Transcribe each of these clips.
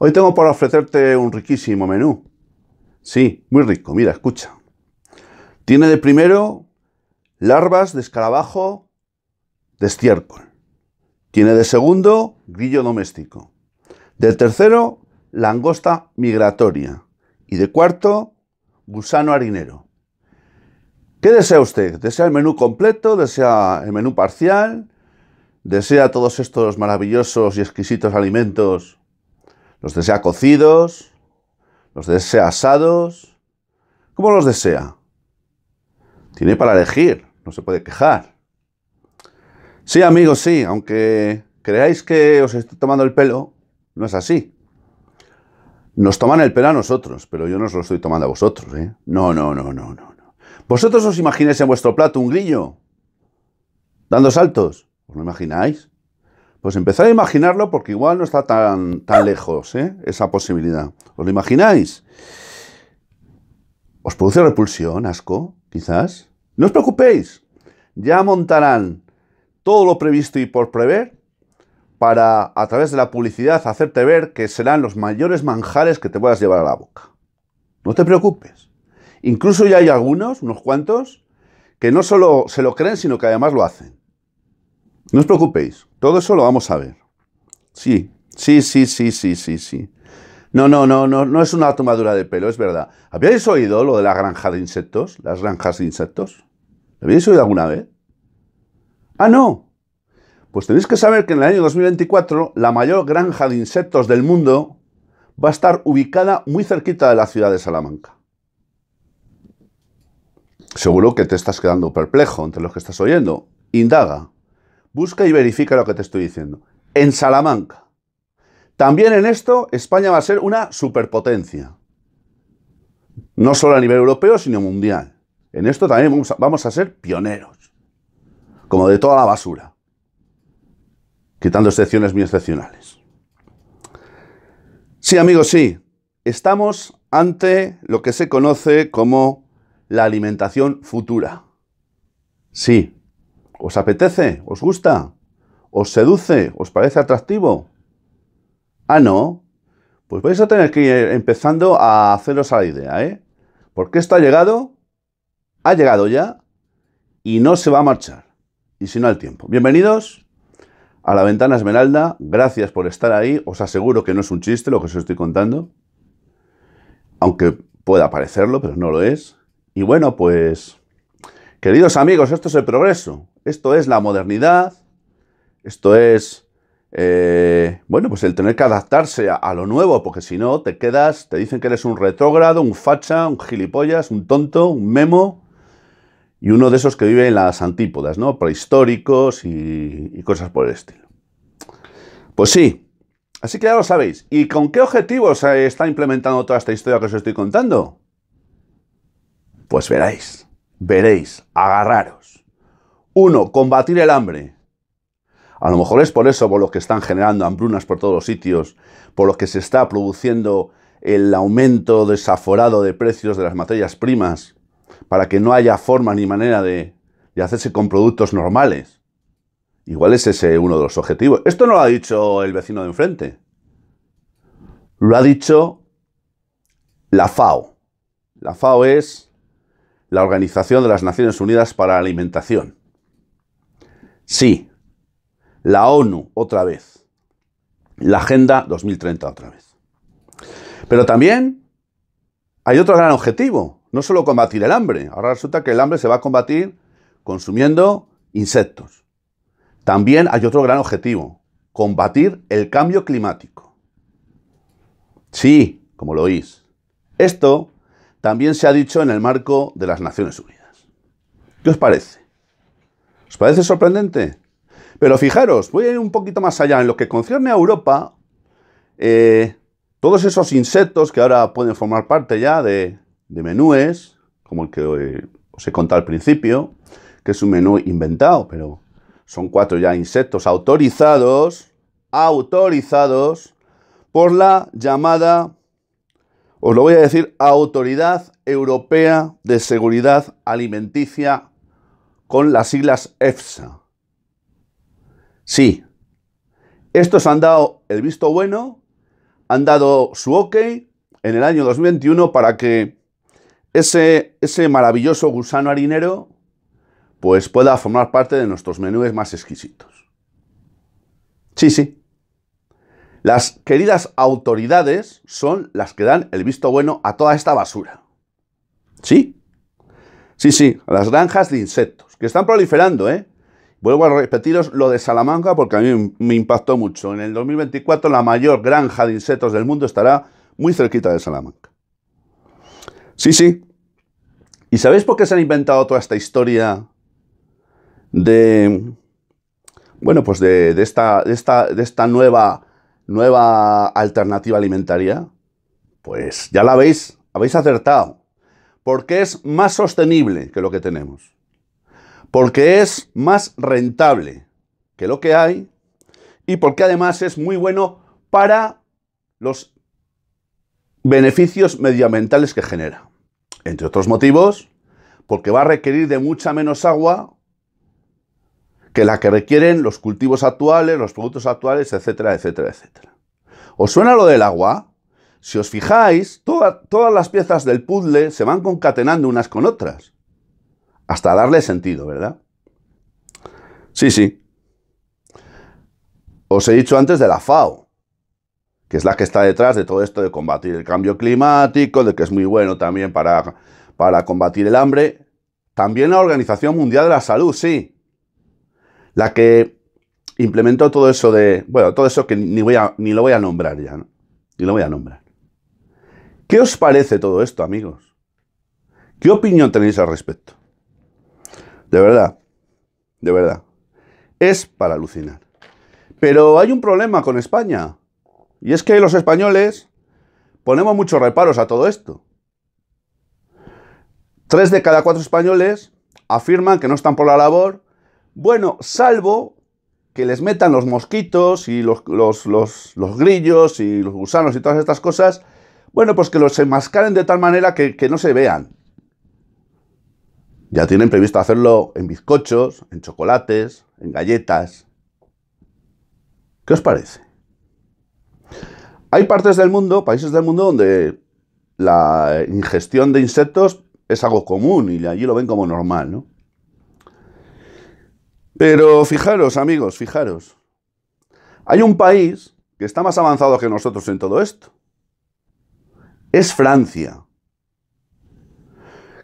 Hoy tengo para ofrecerte un riquísimo menú. Sí, muy rico, mira, escucha. Tiene de primero larvas de escarabajo de estiércol. Tiene de segundo grillo doméstico. Del tercero, langosta migratoria. Y de cuarto, gusano harinero. ¿Qué desea usted? ¿Desea el menú completo? ¿Desea el menú parcial? ¿Desea todos estos maravillosos y exquisitos alimentos los desea cocidos, los desea asados, ¿Cómo los desea. Tiene para elegir, no se puede quejar. Sí, amigos, sí, aunque creáis que os estoy tomando el pelo, no es así. Nos toman el pelo a nosotros, pero yo no os lo estoy tomando a vosotros. ¿eh? No, no, no, no, no. ¿Vosotros os imagináis en vuestro plato un grillo? ¿Dando saltos? ¿Os lo imagináis? Pues empezar a imaginarlo porque igual no está tan, tan lejos ¿eh? esa posibilidad. ¿Os lo imagináis? ¿Os produce repulsión, asco, quizás? No os preocupéis, ya montarán todo lo previsto y por prever para, a través de la publicidad, hacerte ver que serán los mayores manjares que te puedas llevar a la boca. No te preocupes. Incluso ya hay algunos, unos cuantos, que no solo se lo creen, sino que además lo hacen. No os preocupéis, todo eso lo vamos a ver. Sí, sí, sí, sí, sí, sí, sí. No, no, no, no, no es una tomadura de pelo, es verdad. ¿Habíais oído lo de la granja de insectos? Las granjas de insectos. ¿Lo habíais oído alguna vez? Ah, no. Pues tenéis que saber que en el año 2024 la mayor granja de insectos del mundo va a estar ubicada muy cerquita de la ciudad de Salamanca. Seguro que te estás quedando perplejo entre los que estás oyendo. Indaga. Busca y verifica lo que te estoy diciendo. En Salamanca. También en esto España va a ser una superpotencia. No solo a nivel europeo, sino mundial. En esto también vamos a, ser pioneros. Como de toda la basura. Quitando excepciones muy excepcionales. Sí, amigos, sí. Estamos ante lo que se conoce como la alimentación futura. Sí, ¿Os apetece? ¿Os gusta? ¿Os seduce? ¿Os parece atractivo? Ah, no. Pues vais a tener que ir empezando a haceros a la idea, ¿eh? Porque esto ha llegado, ha llegado ya y no se va a marchar. Y si no, al tiempo. Bienvenidos a la ventana esmeralda. Gracias por estar ahí. Os aseguro que no es un chiste lo que os estoy contando. Aunque pueda parecerlo, pero no lo es. Y bueno, pues Queridos amigos, esto es el progreso, esto es la modernidad, esto es, eh, bueno, pues el tener que adaptarse a, lo nuevo, porque si no, te quedas, te dicen que eres un retrógrado, un facha, un gilipollas, un tonto, un memo, y uno de esos que vive en las antípodas, ¿no? Prehistóricos y, y cosas por el estilo. Pues sí, así que ya lo sabéis. ¿Y con qué objetivos se está implementando toda esta historia que os estoy contando? Pues veréis veréis, agarraros. Uno, combatir el hambre. A lo mejor es por eso por los que están generando hambrunas por todos los sitios, por los que se está produciendo el aumento desaforado de precios de las materias primas, para que no haya forma ni manera de, de hacerse con productos normales. Igual es ese uno de los objetivos. Esto no lo ha dicho el vecino de enfrente. Lo ha dicho la FAO. La FAO es la Organización de las Naciones Unidas para la Alimentación. Sí, la ONU otra vez. La Agenda 2030 otra vez. Pero también hay otro gran objetivo, no solo combatir el hambre. Ahora resulta que el hambre se va a combatir consumiendo insectos. También hay otro gran objetivo, combatir el cambio climático. Sí, como lo oís. Esto también se ha dicho en el marco de las Naciones Unidas. ¿Qué os parece? ¿Os parece sorprendente? Pero fijaros, voy a ir un poquito más allá. En lo que concierne a Europa, eh, todos esos insectos que ahora pueden formar parte ya de, menúes, como el que eh, os he contado al principio, que es un menú inventado, pero son cuatro ya insectos autorizados, autorizados por la llamada os lo voy a decir, Autoridad Europea de Seguridad Alimenticia con las siglas EFSA. Sí, estos han dado el visto bueno, han dado su ok en el año 2021 para que ese, ese maravilloso gusano harinero pues pueda formar parte de nuestros menús más exquisitos. Sí, sí. Las queridas autoridades son las que dan el visto bueno a toda esta basura. ¿Sí? Sí, sí, a las granjas de insectos, que están proliferando, ¿eh? Vuelvo a repetiros lo de Salamanca porque a mí me impactó mucho. En el 2024 la mayor granja de insectos del mundo estará muy cerquita de Salamanca. Sí, sí. ¿Y sabéis por qué se ha inventado toda esta historia de... Bueno, pues de esta nueva nueva alternativa alimentaria? Pues ya la veis, habéis acertado. Porque es más sostenible que lo que tenemos. Porque es más rentable que lo que hay. Y porque además es muy bueno para los beneficios medioambientales que genera. Entre otros motivos, porque va a requerir de mucha menos agua que la que requieren los cultivos actuales, los productos actuales, etcétera, etcétera, etcétera. ¿Os suena lo del agua? Si os fijáis, todas las piezas del puzzle se van concatenando unas con otras, hasta darle sentido, ¿verdad? Sí, sí. Os he dicho antes de la FAO, que es la que está detrás de todo esto de combatir el cambio climático, de que es muy bueno también para, para combatir el hambre. También la Organización Mundial de la Salud, sí, la que implementó todo eso de, bueno, todo eso que ni, voy a, ni lo voy a nombrar ya, ¿no? Ni lo voy a nombrar. ¿Qué os parece todo esto, amigos? ¿Qué opinión tenéis al respecto? De verdad, de verdad. Es para alucinar. Pero hay un problema con España. Y es que los españoles ponemos muchos reparos a todo esto. Tres de cada cuatro españoles afirman que no están por la labor bueno, salvo que les metan los mosquitos y los, grillos y los gusanos y todas estas cosas, bueno, pues que los enmascaren de tal manera que, que no se vean. Ya tienen previsto hacerlo en bizcochos, en chocolates, en galletas. ¿Qué os parece? Hay partes del mundo, países del mundo, donde la ingestión de insectos es algo común y allí lo ven como normal, ¿no? Pero fijaros, amigos, fijaros. Hay un país que está más avanzado que nosotros en todo esto. Es Francia.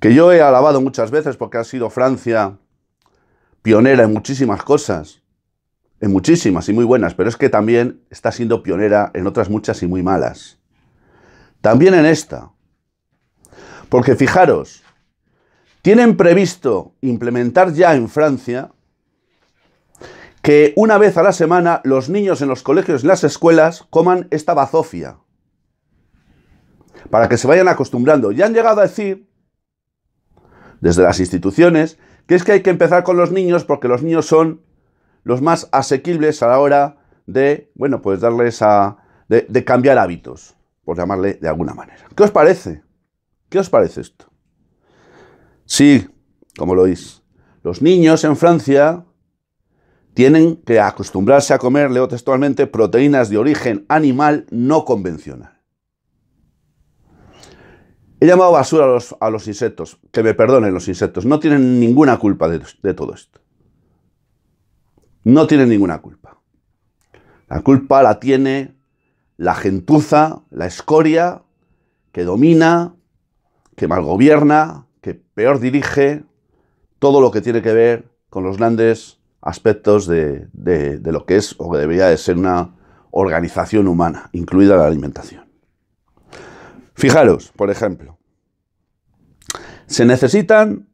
Que yo he alabado muchas veces porque ha sido Francia pionera en muchísimas cosas. En muchísimas y muy buenas, pero es que también está siendo pionera en otras muchas y muy malas. También en esta. Porque fijaros, tienen previsto implementar ya en Francia que una vez a la semana los niños en los colegios y las escuelas coman esta bazofia. Para que se vayan acostumbrando. Ya han llegado a decir, desde las instituciones, que es que hay que empezar con los niños porque los niños son los más asequibles a la hora de, bueno, pues darles a... de, de cambiar hábitos, por llamarle de alguna manera. ¿Qué os parece? ¿Qué os parece esto? Sí, como lo oís. Los niños en Francia tienen que acostumbrarse a comer, leo textualmente, proteínas de origen animal no convencional. He llamado basura a los, a los, insectos. Que me perdonen los insectos. No tienen ninguna culpa de, de todo esto. No tienen ninguna culpa. La culpa la tiene la gentuza, la escoria, que domina, que mal gobierna, que peor dirige todo lo que tiene que ver con los grandes aspectos de, lo que es o que debería de ser una organización humana, incluida la alimentación. Fijaros, por ejemplo, se necesitan,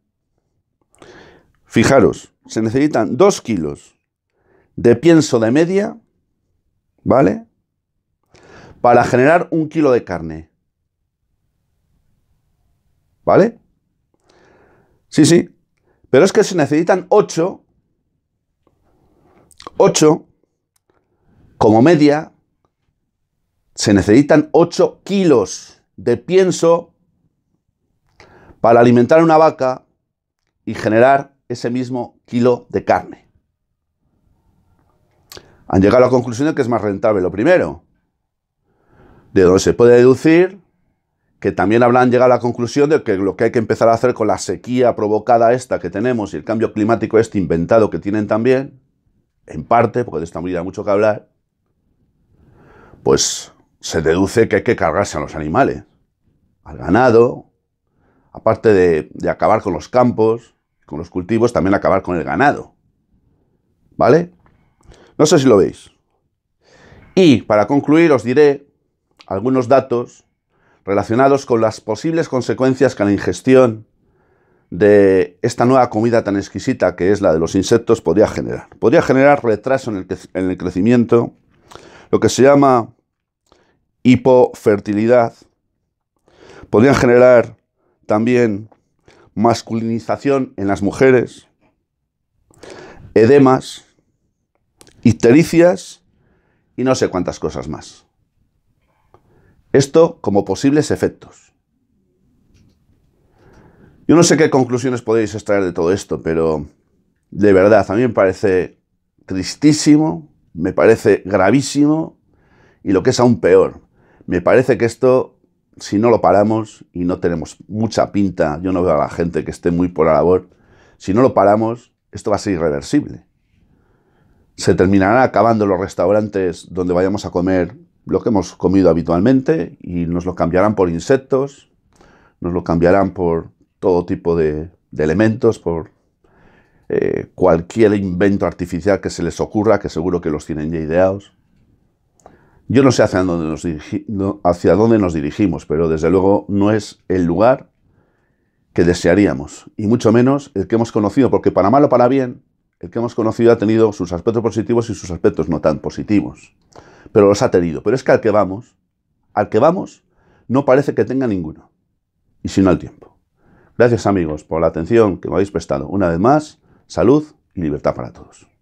fijaros, se necesitan dos kilos de pienso de media, ¿vale? Para generar un kilo de carne. ¿Vale? Sí, sí. Pero es que se necesitan 8 8, como media, se necesitan 8 kilos de pienso para alimentar una vaca y generar ese mismo kilo de carne. Han llegado a la conclusión de que es más rentable lo primero, de donde se puede deducir que también habrán llegado a la conclusión de que lo que hay que empezar a hacer con la sequía provocada esta que tenemos y el cambio climático este inventado que tienen también, en parte, porque de esta movida hay mucho que hablar, pues se deduce que hay que cargarse a los animales, al ganado, aparte de, de acabar con los campos, con los cultivos, también acabar con el ganado. ¿Vale? No sé si lo veis. Y para concluir os diré algunos datos relacionados con las posibles consecuencias que la ingestión de esta nueva comida tan exquisita que es la de los insectos podría generar. Podría generar retraso en el, crecimiento, lo que se llama hipofertilidad. podría generar también masculinización en las mujeres, edemas, ictericias y no sé cuántas cosas más. Esto como posibles efectos. Yo no sé qué conclusiones podéis extraer de todo esto, pero de verdad, a mí me parece tristísimo, me parece gravísimo y lo que es aún peor, me parece que esto, si no lo paramos y no tenemos mucha pinta, yo no veo a la gente que esté muy por la labor, si no lo paramos, esto va a ser irreversible. Se terminarán acabando los restaurantes donde vayamos a comer lo que hemos comido habitualmente y nos lo cambiarán por insectos, nos lo cambiarán por todo tipo de, elementos, por eh, cualquier invento artificial que se les ocurra, que seguro que los tienen ya ideados. Yo no sé hacia dónde, nos hacia dónde nos dirigimos, pero desde luego no es el lugar que desearíamos, y mucho menos el que hemos conocido, porque para mal o para bien, el que hemos conocido ha tenido sus aspectos positivos y sus aspectos no tan positivos, pero los ha tenido. Pero es que al que vamos, al que vamos, no parece que tenga ninguno, y no al tiempo. Gracias amigos por la atención que me habéis prestado. Una vez más, salud y libertad para todos.